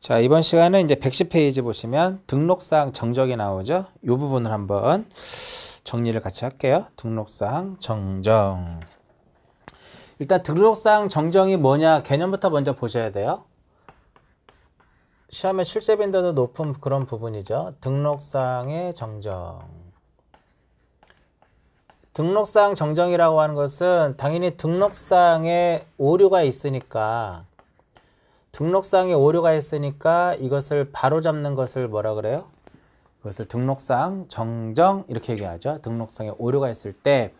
자 이번 시간은 이제 110페이지 보시면 등록사항 정적이 나오죠. 이 부분을 한번 정리를 같이 할게요. 등록사항 정정 일단 등록사항 정정이 뭐냐 개념부터 먼저 보셔야 돼요. 시험에 출제 빈도도 높은 그런 부분이죠. 등록사항의 정정 등록사항 정정이라고 하는 것은 당연히 등록사항에 오류가 있으니까 등록상에 오류가 있으니까 이것을 바로잡는 것을 뭐라 그래요? 이것을 등록상 정정 이렇게 얘기하죠. 등록상에 오류가 있을 때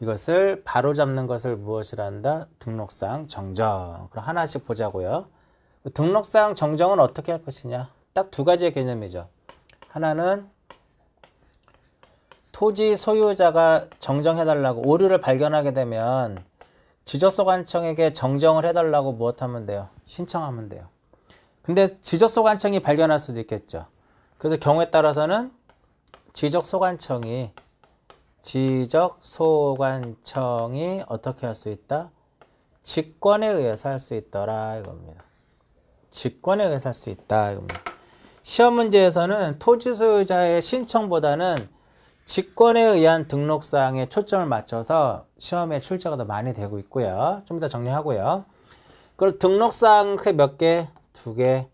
이것을 바로잡는 것을 무엇이라 한다? 등록상 정정. 그럼 하나씩 보자고요. 등록상 정정은 어떻게 할 것이냐? 딱 두 가지의 개념이죠. 하나는 토지 소유자가 정정해달라고 오류를 발견하게 되면 지적소 관청에게 정정을 해달라고 무엇하면 돼요? 신청하면 돼요. 근데 지적소 관청이 발견할 수도 있겠죠. 그래서 경우에 따라서는 지적소관청이 지적소관청이 어떻게 할 수 있다? 직권에 의해서 할 수 있더라 이겁니다. 직권에 의해서 할 수 있다 이겁니다. 시험 문제에서는 토지 소유자의 신청보다는 직권에 의한 등록사항에 초점을 맞춰서 시험에 출제가 더 많이 되고 있고요. 좀 이따 정리하고요. 그럼 등록사항 크게 몇 개? 두 개.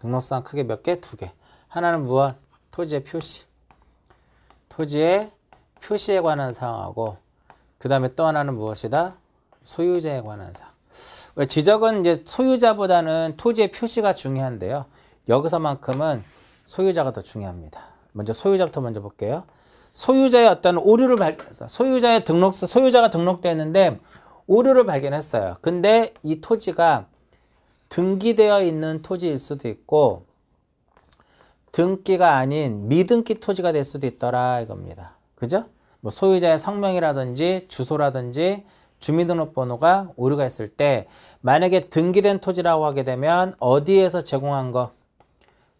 등록사항 크게 몇 개? 두 개. 하나는 무엇? 토지의 표시. 토지의 표시에 관한 사항하고 그 다음에 또 하나는 무엇이다? 소유자에 관한 사항. 지적은 이제 소유자보다는 토지의 표시가 중요한데요. 여기서만큼은 소유자가 더 중요합니다. 먼저 소유자부터 먼저 볼게요. 소유자의 어떤 오류를 발견, 소유자의 등록서, 소유자가 등록되었는데 오류를 발견했어요. 근데 이 토지가 등기되어 있는 토지일 수도 있고 등기가 아닌 미등기 토지가 될 수도 있더라 이겁니다. 그죠? 뭐 소유자의 성명이라든지 주소라든지 주민등록번호가 오류가 있을 때 만약에 등기된 토지라고 하게 되면 어디에서 제공한 거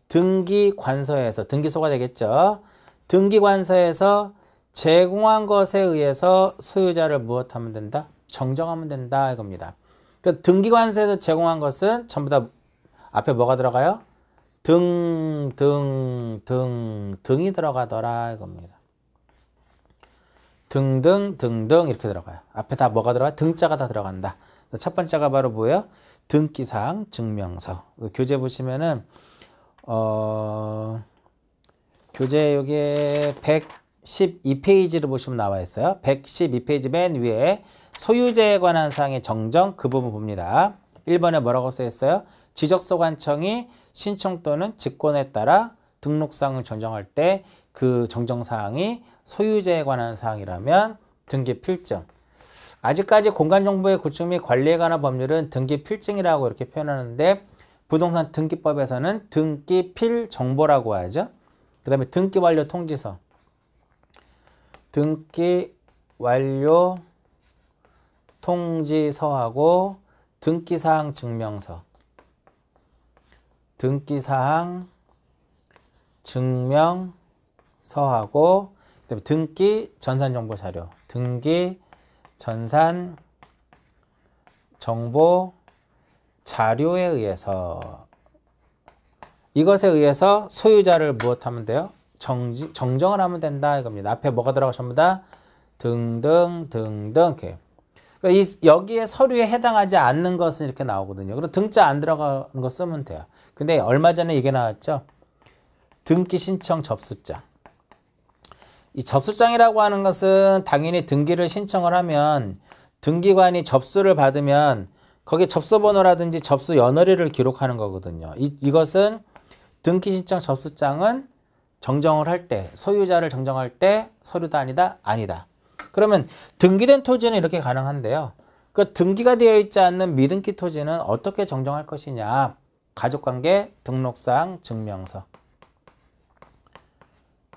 등기관서에서 등기소가 되겠죠. 등기관서에서 제공한 것에 의해서 소유자를 무엇하면 된다? 정정하면 된다 이겁니다. 그 등기관서에서 제공한 것은 전부 다 앞에 뭐가 들어가요? 등, 등, 등, 등이 들어가더라 이겁니다. 등등, 등등 이렇게 들어가요. 앞에 다 뭐가 들어가? 요 등자가 다 들어간다. 첫 번째가 바로 뭐예요? 등기사항 증명서. 교재 보시면은 어, 교재 여기에 112페이지를 보시면 나와 있어요. 112페이지 맨 위에 소유자에 관한 사항의 정정 그 부분 봅니다. 1번에 뭐라고 써 있어요? 지적소관청이 신청 또는 직권에 따라 등록사항을 정정할 때 그 정정사항이 소유자에 관한 사항이라면 등기 필증. 아직까지 공간정보의 구축 및 관리에 관한 법률은 등기 필증이라고 이렇게 표현하는데 부동산 등기법에서는 등기필 정보라고 하죠. 그 다음에 등기 완료 통지서. 등기 완료 통지서하고 등기사항 증명서. 등기사항 증명서하고 그다음에 등기 전산 정보 자료, 등기 전산 정보 자료에 의해서 이것에 의해서 소유자를 무엇하면 돼요? 정지, 정정을 하면 된다 이겁니다. 앞에 뭐가 들어가 전부 다 등등 등등 이렇게 그러니까 이, 여기에 서류에 해당하지 않는 것은 이렇게 나오거든요. 그리고 등자 안 들어가는 거 쓰면 돼요. 근데 얼마 전에 이게 나왔죠. 등기 신청 접수장. 이 접수장이라고 하는 것은 당연히 등기를 신청을 하면 등기관이 접수를 받으면 거기에 접수 번호라든지 접수 연월일을 기록하는 거거든요. 이, 이것은 등기 신청 접수장은 정정을 할 때 소유자를 정정할 때 서류다 아니다 아니다. 그러면 등기된 토지는 이렇게 가능한데요. 그 등기가 되어 있지 않는 미등기 토지는 어떻게 정정할 것이냐. 가족관계 등록상 증명서.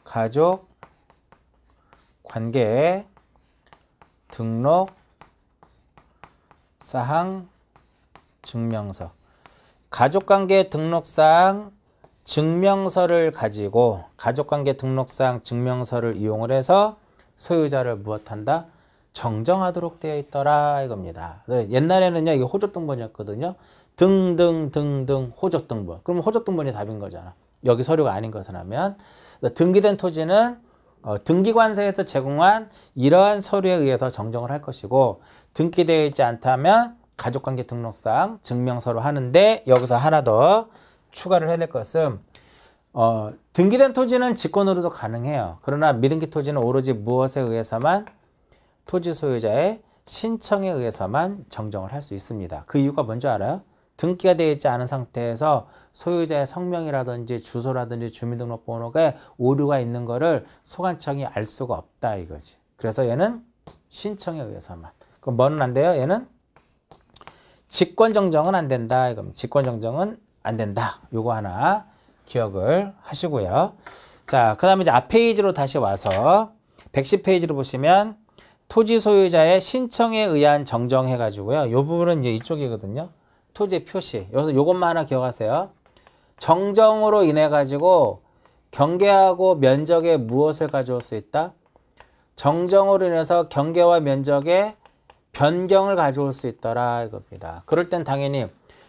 가족 관계 등록 사항 증명서. 가족관계 등록상 증명서를 가지고 가족관계 등록상 증명서를 이용을 해서 소유자를 무엇한다? 정정하도록 되어 있더라 이겁니다. 네, 옛날에는요 이게 호적등본이었거든요. 등등등등 호적등본. 그럼 호적등본이 답인 거잖아. 여기 서류가 아닌 것을 하면 등기된 토지는 어, 등기관서에서 제공한 이러한 서류에 의해서 정정을 할 것이고 등기되어 있지 않다면 가족관계 등록상 증명서로 하는데 여기서 하나 더 추가를 해야 될 것은 어, 등기된 토지는 직권으로도 가능해요. 그러나 미등기 토지는 오로지 무엇에 의해서만 토지 소유자의 신청에 의해서만 정정을 할 수 있습니다. 그 이유가 뭔지 알아요? 등기가 되어 있지 않은 상태에서 소유자의 성명이라든지 주소라든지 주민등록번호가 오류가 있는 거를 소관청이 알 수가 없다 이거지. 그래서 얘는 신청에 의해서만. 그럼 뭐는 안 돼요? 얘는 직권정정은 안 된다. 그럼 직권정정은 안 된다. 요거 하나 기억을 하시고요. 자, 그 다음에 이제 앞페이지로 다시 와서 110페이지로 보시면 토지 소유자의 신청에 의한 정정 해가지고요. 요 부분은 이제 이쪽이거든요. 토지 표시. 여기서 요것만 하나 기억하세요. 정정으로 인해 가지고 경계하고 면적에 무엇을 가져올 수 있다? 정정으로 인해서 경계와 면적에 변경을 가져올 수 있더라 이겁니다. 그럴 땐 당연히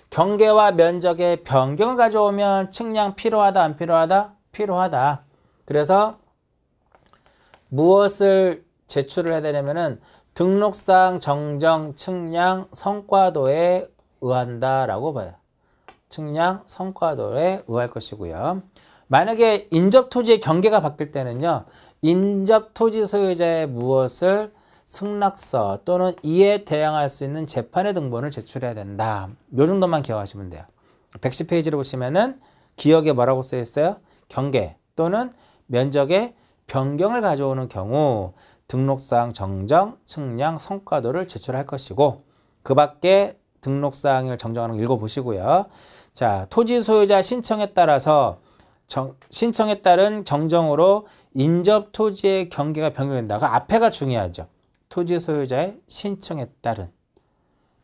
경계와 면적의 변경을 가져오면 측량 필요하다 안 필요하다? 필요하다. 그래서 무엇을 제출을 해야 되냐면은 등록상 정정 측량 성과도에 의한다라고 봐요. 측량 성과도에 의할 것이고요. 만약에 인접 토지의 경계가 바뀔 때는요. 인접 토지 소유자의 무엇을 승낙서 또는 이에 대항할 수 있는 재판의 등본을 제출해야 된다. 요 정도만 기억하시면 돼요. 110페이지를 보시면은 기억에 뭐라고 써 있어요? 경계 또는 면적의 변경을 가져오는 경우 등록사항 정정, 측량, 성과도를 제출할 것이고 그 밖에 등록사항을 정정하는 거 읽어보시고요. 자, 토지 소유자 신청에 따라서 정, 신청에 따른 정정으로 인접 토지의 경계가 변경된다. 그 앞에가 중요하죠. 토지 소유자의 신청에 따른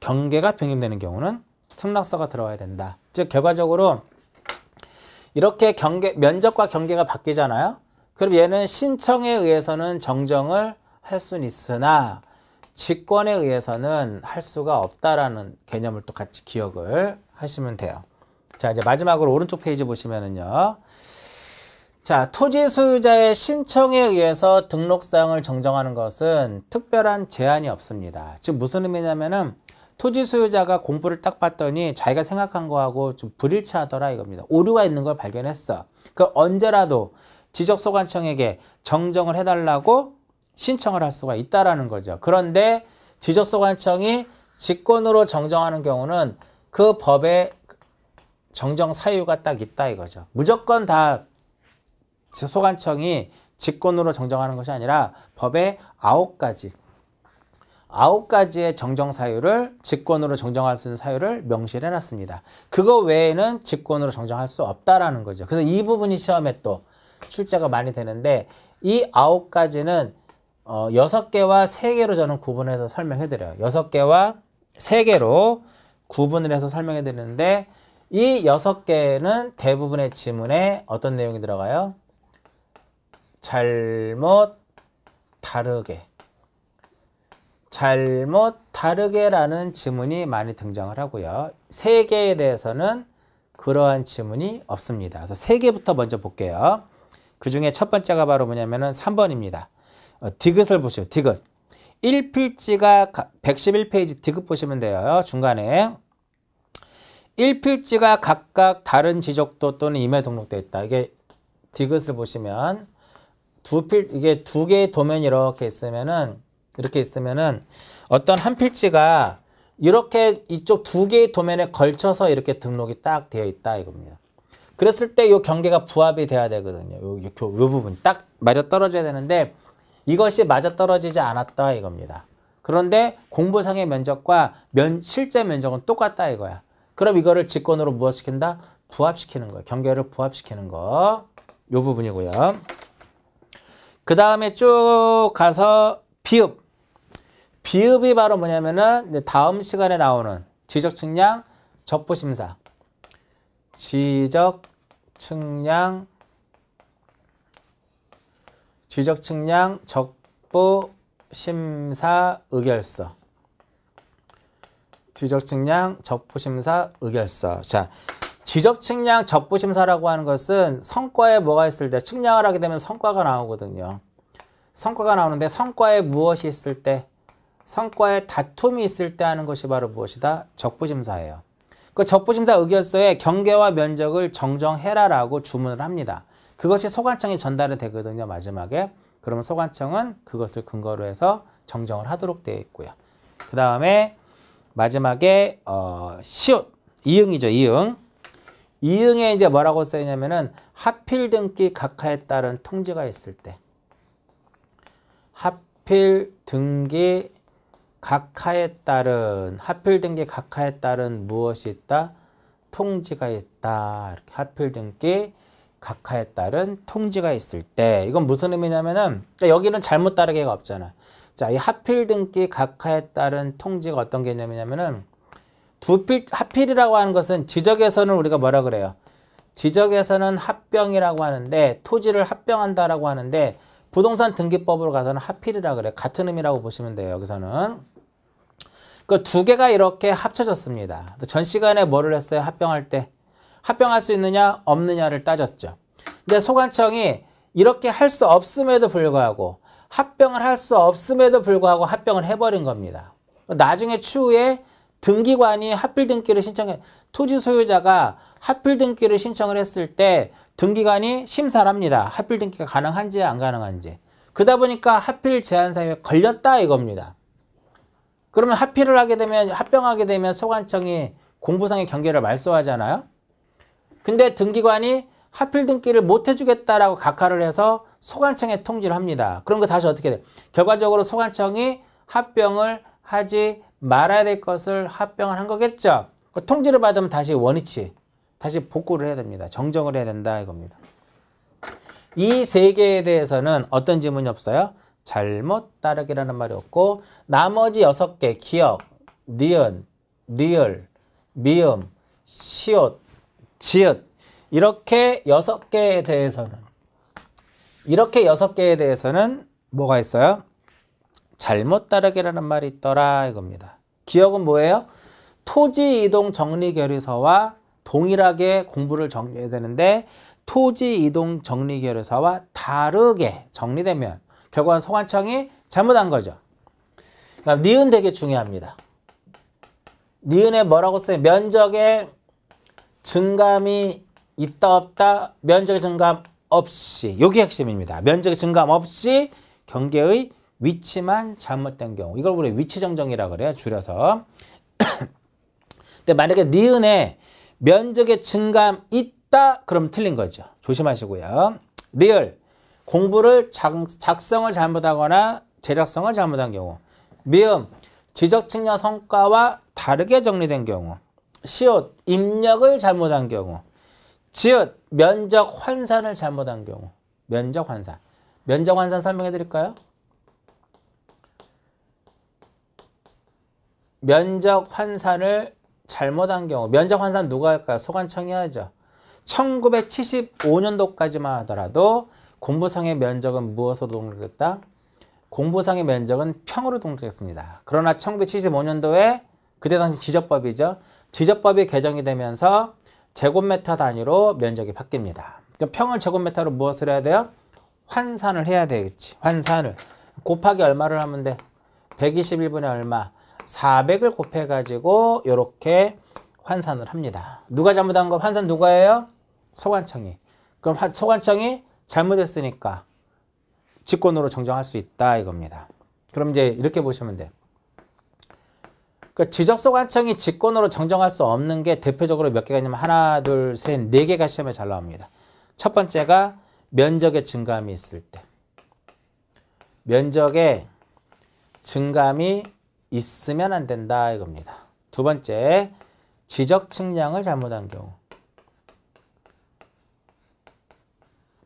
경계가 변경되는 경우는 승낙서가 들어가야 된다. 즉 결과적으로 이렇게 경계 면적과 경계가 바뀌잖아요. 그럼 얘는 신청에 의해서는 정정을 할 수는 있으나 직권에 의해서는 할 수가 없다라는 개념을 또 같이 기억을 하시면 돼요. 자 이제 마지막으로 오른쪽 페이지 보시면은요. 자, 토지 소유자의 신청에 의해서 등록사항을 정정하는 것은 특별한 제한이 없습니다. 즉 무슨 의미냐면은 토지 소유자가 공부를 딱 봤더니 자기가 생각한 거하고 좀 불일치하더라 이겁니다. 오류가 있는 걸 발견했어. 그 언제라도 지적소관청에게 정정을 해달라고 신청을 할 수가 있다라는 거죠. 그런데 지적소관청이 직권으로 정정하는 경우는 그 법에 정정 사유가 딱 있다 이거죠. 무조건 다 소관청이 직권으로 정정하는 것이 아니라 법의 아홉 가지 아홉 가지의 정정 사유를 직권으로 정정할 수 있는 사유를 명시 해놨습니다. 그거 외에는 직권으로 정정할 수 없다라는 거죠. 그래서 이 부분이 시험에 또 출제가 많이 되는데 이 아홉 가지는 어, 6개와 3개로 저는 구분해서 설명해 드려요. 6개와 3개로 구분을 해서 설명해 드리는데 이 6개는 대부분의 지문에 어떤 내용이 들어가요? 잘못 다르게 잘못 다르게라는 지문이 많이 등장을 하고요. 세 개에 대해서는 그러한 지문이 없습니다. 그래서 세 개부터 먼저 볼게요. 그 중에 첫 번째가 바로 뭐냐면은 3번입니다. 어, 디귿을 보시오. 디귿. 1필지가 111페이지 디귿 보시면 돼요. 중간에 1필지가 각각 다른 지적도 또는 임에 등록되어 있다. 이게 디귿을 보시면 두 필, 이게 두 개의 도면이 이렇게 있으면은, 이렇게 있으면은 어떤 한 필지가 이렇게 이쪽 두 개의 도면에 걸쳐서 이렇게 등록이 딱 되어 있다 이겁니다. 그랬을 때 이 경계가 부합이 돼야 되거든요. 요, 요, 요 부분이 딱 맞아 떨어져야 되는데 이것이 맞아 떨어지지 않았다 이겁니다. 그런데 공부상의 면적과 면, 실제 면적은 똑같다 이거야. 그럼 이거를 직권으로 무엇시킨다? 부합시키는 거예요. 경계를 부합시키는 거. 요 부분이고요. 그 다음에 쭉 가서 비읍. 비읍이 바로 뭐냐면은 다음 시간에 나오는 지적 측량 적부 심사. 지적 측량 지적 측량 적부 심사 의결서. 지적 측량 적부 심사 의결서. 자, 지적 측량 적부 심사라고 하는 것은 성과에 뭐가 있을 때 측량을 하게 되면 성과가 나오거든요. 성과가 나오는데 성과에 무엇이 있을 때 성과에 다툼이 있을 때 하는 것이 바로 무엇이다? 적부심사예요. 그 적부심사 의결서에 경계와 면적을 정정해라라고 주문을 합니다. 그것이 소관청에 전달이 되거든요. 마지막에. 그러면 소관청은 그것을 근거로 해서 정정을 하도록 되어 있고요. 그 다음에 마지막에 어, 시옷, 이응이죠. 이응. 이응에 이제 뭐라고 써있냐면은 하필 등기 각하에 따른 통지가 있을 때 하필 등기 각하에 따른 하필 등기 각하에 따른 무엇이 있다? 통지가 있다. 이렇게 하필 등기 각하에 따른 통지가 있을 때 이건 무슨 의미냐면은 그러니까 여기는 잘못 따르기가 없잖아. 자, 이 하필 등기 각하에 따른 통지가 어떤 개념이냐면은 부필 하필이라고 하는 것은 지적에서는 우리가 뭐라 그래요? 지적에서는 합병이라고 하는데 토지를 합병한다라고 하는데 부동산 등기법으로 가서는 합필이라고 그래 같은 의미라고 보시면 돼요. 여기서는 그 두 개가 이렇게 합쳐졌습니다. 전 시간에 뭐를 했어요? 합병할 때 합병할 수 있느냐 없느냐를 따졌죠. 근데 소관청이 이렇게 할 수 없음에도 불구하고 합병을 할 수 없음에도 불구하고 합병을 해버린 겁니다. 나중에 추후에 등기관이 합필 등기를 신청해 토지 소유자가 합필 등기를 신청을 했을 때 등기관이 심사를 합니다. 합필 등기가 가능한지 안 가능한지. 그러다 보니까 합필 제한 사유에 걸렸다 이겁니다. 그러면 합필을 하게 되면 합병하게 되면 소관청이 공부상의 경계를 말소하잖아요. 근데 등기관이 합필 등기를 못 해주겠다라고 각하를 해서 소관청에 통지를 합니다. 그럼 그 다시 어떻게 돼? 결과적으로 소관청이 합병을 하지 말아야 될 것을 합병을 한 거겠죠. 그 통지를 받으면 다시 원위치, 다시 복구를 해야 됩니다. 정정을 해야 된다 이겁니다. 이 세 개에 대해서는 어떤 질문이 없어요? 잘못 따르기라는 말이 없고 나머지 여섯 개 기억, 니은, 리을, 미음, 시옷, 지읒 이렇게 여섯 개에 대해서는 이렇게 여섯 개에 대해서는 뭐가 있어요? 잘못 따르기라는 말이 있더라 이겁니다. 기억은 뭐예요? 토지 이동 정리 결의서와 동일하게 공부를 정리해야 되는데 토지 이동 정리 결의서와 다르게 정리되면 결과는 소관청이 잘못한 거죠. 그러니까 니은 되게 중요합니다. 니은에 뭐라고 써요? 면적에 증감이 있다 없다 면적의 증감 없이 요게 핵심입니다. 면적의 증감 없이 경계의 위치만 잘못된 경우 이걸 우리 위치 정정이라 그래요 줄여서 근데 만약에 니은에 면적의 증감 있다 그럼 틀린 거죠 조심하시고요 리을 공부를 작, 성을 잘못하거나 제작성을 잘못한 경우 미음 지적 측량 성과와 다르게 정리된 경우 시옷 입력을 잘못한 경우 지읒 면적 환산을 잘못한 경우 면적 환산 면적 환산 설명해 드릴까요? 면적 환산을 잘못한 경우 면적 환산 누가 할까요? 소관청이 하죠. 1975년도까지만 하더라도 공부상의 면적은 무엇으로 등록했다 공부상의 면적은 평으로 등록했습니다 그러나 1975년도에 그때 당시 지적법이죠. 지적법이 개정이 되면서 제곱미터 단위로 면적이 바뀝니다. 그러 그러니까 평을 제곱미터로 무엇을 해야 돼요? 환산을 해야 되겠지. 환산을. 곱하기 얼마를 하면 돼? 121분의 얼마. 400을 곱해가지고 이렇게 환산을 합니다. 누가 잘못한 거 환산 누가 해요? 소관청이. 그럼 소관청이 잘못했으니까 직권으로 정정할 수 있다 이겁니다. 그럼 이제 이렇게 보시면 돼. 그러니까 지적소관청이 직권으로 정정할 수 없는 게 대표적으로 몇 개가 있냐면 하나, 둘, 셋, 네 개가 시험에 잘 나옵니다. 첫 번째가 면적의 증감이 있을 때. 면적의 증감이 있으면 안 된다 이겁니다. 두 번째, 지적 측량을 잘못한 경우.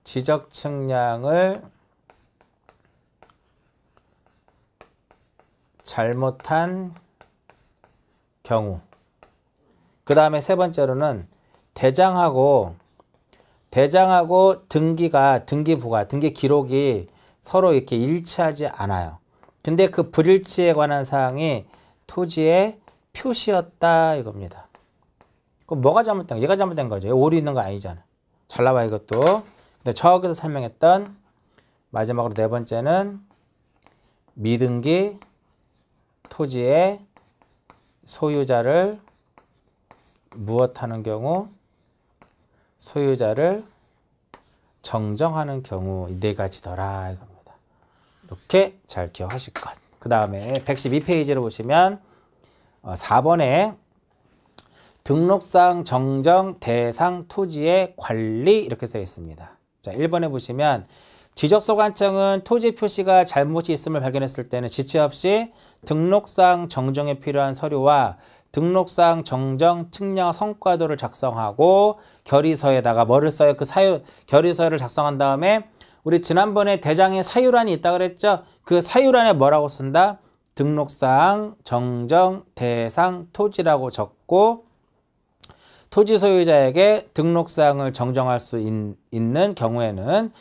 지적 측량을 잘못한 경우. 그 다음에 세 번째로는 대장하고 대장하고 등기가 등기부가 등기 기록이 서로 이렇게 일치하지 않아요. 근데 그 불일치에 관한 사항이 토지의 표시였다 이겁니다. 그럼 뭐가 잘못된 거 얘가 잘못된 거죠. 오류 있는 거 아니잖아. 잘 나와 이것도. 근데 저기서 설명했던 마지막으로 네 번째는 미등기 토지의 소유자를 무엇하는 경우 소유자를 정정하는 경우 네 가지더라 이겁니다. 이렇게 잘 기억하실 것. 그 다음에 112페이지를 보시면 4번에 어, 등록상 정정 대상 토지의 관리 이렇게 써 있습니다. 자, 1번에 보시면 지적소관청은 토지 표시가 잘못이 있음을 발견했을 때는 지체 없이 등록상 정정에 필요한 서류와 등록상 정정 측량 성과도를 작성하고 결의서에다가 뭐를 써요? 그 사유 결의서를 작성한 다음에 우리 지난번에 대장에 사유란이 있다 그랬죠? 그 사유란에 뭐라고 쓴다? 등록사항, 정정, 대상, 토지라고 적고 토지 소유자에게 등록사항을 정정할 수 있, 는 경우에는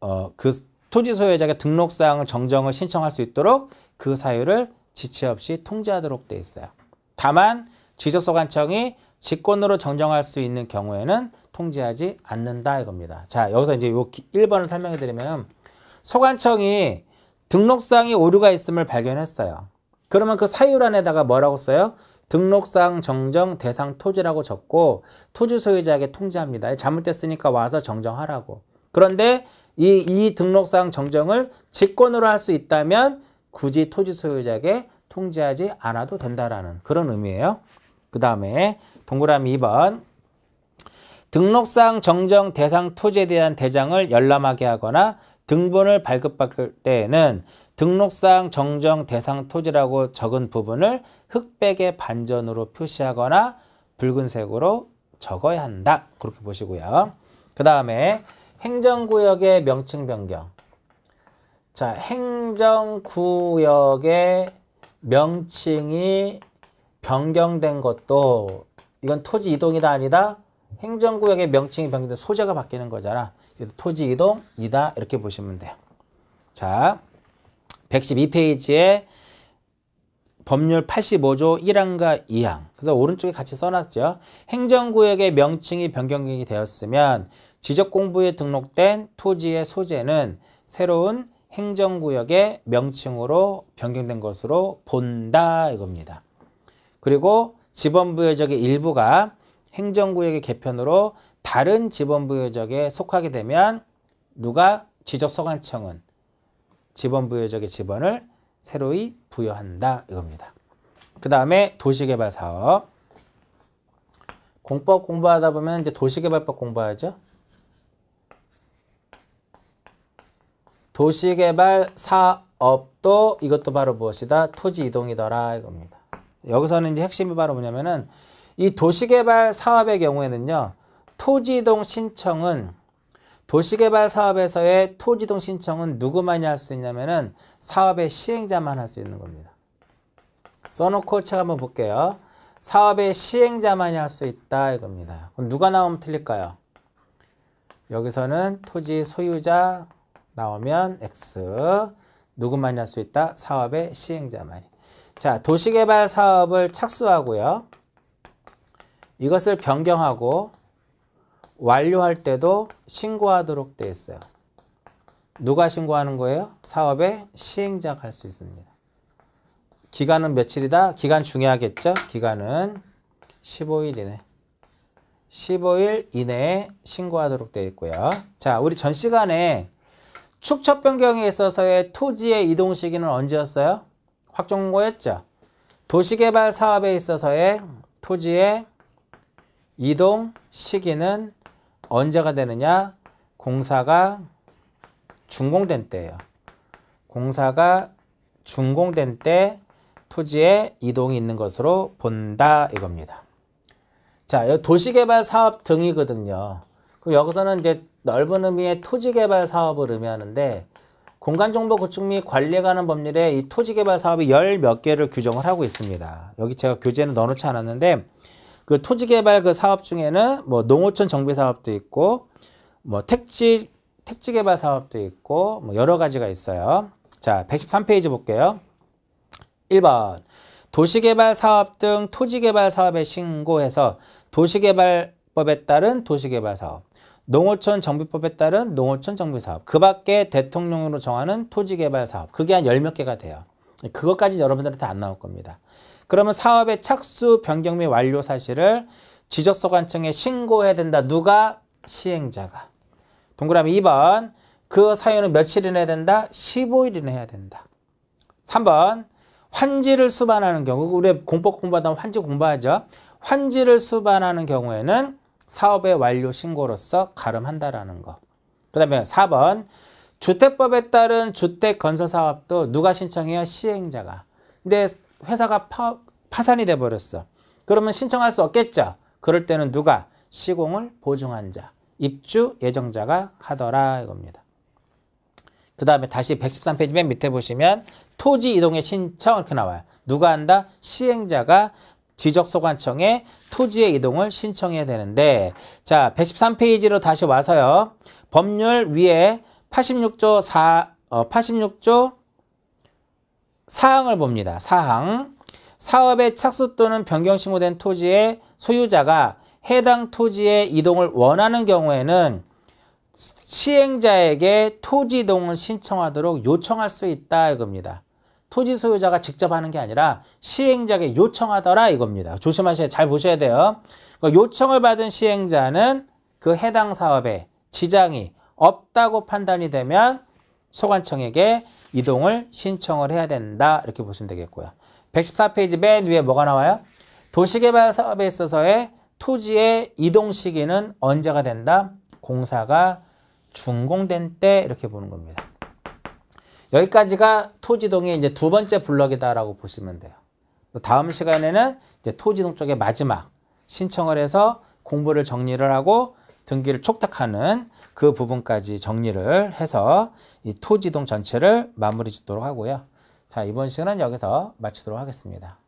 어, 그 토지 소유자에게 등록사항을 정정을 신청할 수 있도록 그 사유를 지체 없이 통제하도록 돼 있어요. 다만 지적소관청이 직권으로 정정할 수 있는 경우에는 통제하지 않는다 이겁니다. 자, 여기서 이제 요 1번을 설명해 드리면 소관청이 등록상의 오류가 있음을 발견했어요. 그러면 그 사유란에다가 뭐라고 써요? 등록상 정정 대상 토지라고 적고 토지 소유자에게 통지합니다. 잘못됐으니까 와서 정정하라고. 그런데 이, 이 등록상 정정을 직권으로 할 수 있다면 굳이 토지 소유자에게 통지하지 않아도 된다라는 그런 의미예요. 그 다음에 동그라미 2번 등록상 정정 대상 토지에 대한 대장을 열람하게 하거나 등본을 발급받을 때에는 등록상 정정 대상 토지라고 적은 부분을 흑백의 반전으로 표시하거나 붉은색으로 적어야 한다. 그렇게 보시고요. 그 다음에 행정구역의 명칭 변경. 자, 행정구역의 명칭이 변경된 것도 이건 토지 이동이다 아니다? 행정구역의 명칭이 변경된 소재가 바뀌는 거잖아. 토지 이동, 이다 이렇게 보시면 돼요. 자, 112페이지에 법률 85조 1항과 2항. 그래서 오른쪽에 같이 써놨죠. 행정구역의 명칭이 변경이 되었으면 지적공부에 등록된 토지의 소재는 새로운 행정구역의 명칭으로 변경된 것으로 본다 이겁니다. 그리고 지번부여적의 일부가 행정구역의 개편으로 다른 지번부여적에 속하게 되면 누가 지적소관청은 지번부여적의 지번을 새로이 부여한다 이겁니다. 그 다음에 도시개발 사업 공법 공부하다 보면 이제 도시개발법 공부하죠. 도시개발 사업도 이것도 바로 무엇이다? 토지 이동이더라 이겁니다. 여기서는 이제 핵심이 바로 뭐냐면은 이 도시개발 사업의 경우에는요. 토지이동 신청은 도시개발 사업에서의 토지이동 신청은 누구만이 할 수 있냐면은 사업의 시행자만 할 수 있는 겁니다. 써놓고 제가 한번 볼게요. 사업의 시행자만이 할 수 있다 이겁니다. 그럼 누가 나오면 틀릴까요? 여기서는 토지 소유자 나오면 X 누구만이 할 수 있다? 사업의 시행자만이. 자 도시개발 사업을 착수하고요. 이것을 변경하고 완료할 때도 신고하도록 되어 있어요. 누가 신고하는 거예요? 사업의 시행자가 할 수 있습니다. 기간은 며칠이다? 기간 중요하겠죠? 기간은 15일이네. 15일 이내에 신고하도록 되어 있고요. 자, 우리 전 시간에 축척 변경에 있어서의 토지의 이동 시기는 언제였어요? 확정고였죠. 도시개발 사업에 있어서의 토지의 이동 시기는 언제가 되느냐? 공사가 준공된 때예요. 공사가 준공된 때 토지에 이동이 있는 것으로 본다 이겁니다. 자, 도시개발 사업 등이거든요. 그럼 여기서는 이제 넓은 의미의 토지개발 사업을 의미하는데 공간정보 구축 및 관리에 관한 법률에 이 토지개발 사업이 열 몇 개를 규정을 하고 있습니다. 여기 제가 교재는 넣어놓지 않았는데 그 토지 개발 그 사업 중에는 뭐 농어촌 정비 사업도 있고 뭐 택지 택지 개발 사업도 있고 뭐 여러 가지가 있어요. 자, 113페이지 볼게요. 1번. 도시개발 사업 등 토지개발 사업에 신고해서 도시개발법에 따른 도시개발 사업, 농어촌 정비법에 따른 농어촌 정비 사업, 그 밖에 대통령으로 정하는 토지개발 사업, 그게 한 열 몇 개가 돼요. 그것까지 여러분들한테 안 나올 겁니다. 그러면 사업의 착수 변경 및 완료 사실을 지적소관청에 신고해야 된다. 누가? 시행자가. 동그라미 2번. 그 사유는 며칠 이내야 된다? 15일 이내 해야 된다. 3번. 환지를 수반하는 경우, 우리 공법 공부하다 환지 공부하죠. 환지를 수반하는 경우에는 사업의 완료 신고로서 가름한다라는 거. 그 다음에 4번. 주택법에 따른 주택 건설 사업도 누가 신청해야 시행자가. 근데 회사가 파, 파산이 돼 버렸어. 그러면 신청할 수 없겠죠. 그럴 때는 누가 시공을 보증한 자, 입주 예정자가 하더라 이겁니다. 그 다음에 다시 113페이지 맨 밑에 보시면 토지 이동의 신청 이렇게 나와요. 누가 한다? 시행자가 지적소관청에 토지의 이동을 신청해야 되는데 자 113페이지로 다시 와서요. 법률 위에 86조 4, 어, 86조 사항을 봅니다. 사항. 사업에 착수 또는 변경 신고된 토지의 소유자가 해당 토지의 이동을 원하는 경우에는 시행자에게 토지 이동을 신청하도록 요청할 수 있다 이겁니다. 토지 소유자가 직접 하는 게 아니라 시행자에게 요청하더라 이겁니다. 조심하셔야 잘 보셔야 돼요. 그러니까 요청을 받은 시행자는 그 해당 사업에 지장이 없다고 판단이 되면 소관청에게 이동을 신청을 해야 된다 이렇게 보시면 되겠고요. 114페이지 맨 위에 뭐가 나와요? 도시개발 사업에 있어서의 토지의 이동 시기는 언제가 된다? 공사가 준공된 때 이렇게 보는 겁니다. 여기까지가 토지동의 이제 두 번째 블럭이다라고 보시면 돼요. 다음 시간에는 이제 토지동 쪽의 마지막 신청을 해서 공부를 정리를 하고 등기를 촉탁하는 그 부분까지 정리를 해서 이 토지동 전체를 마무리 짓도록 하고요. 자 이번 시간은 여기서 마치도록 하겠습니다.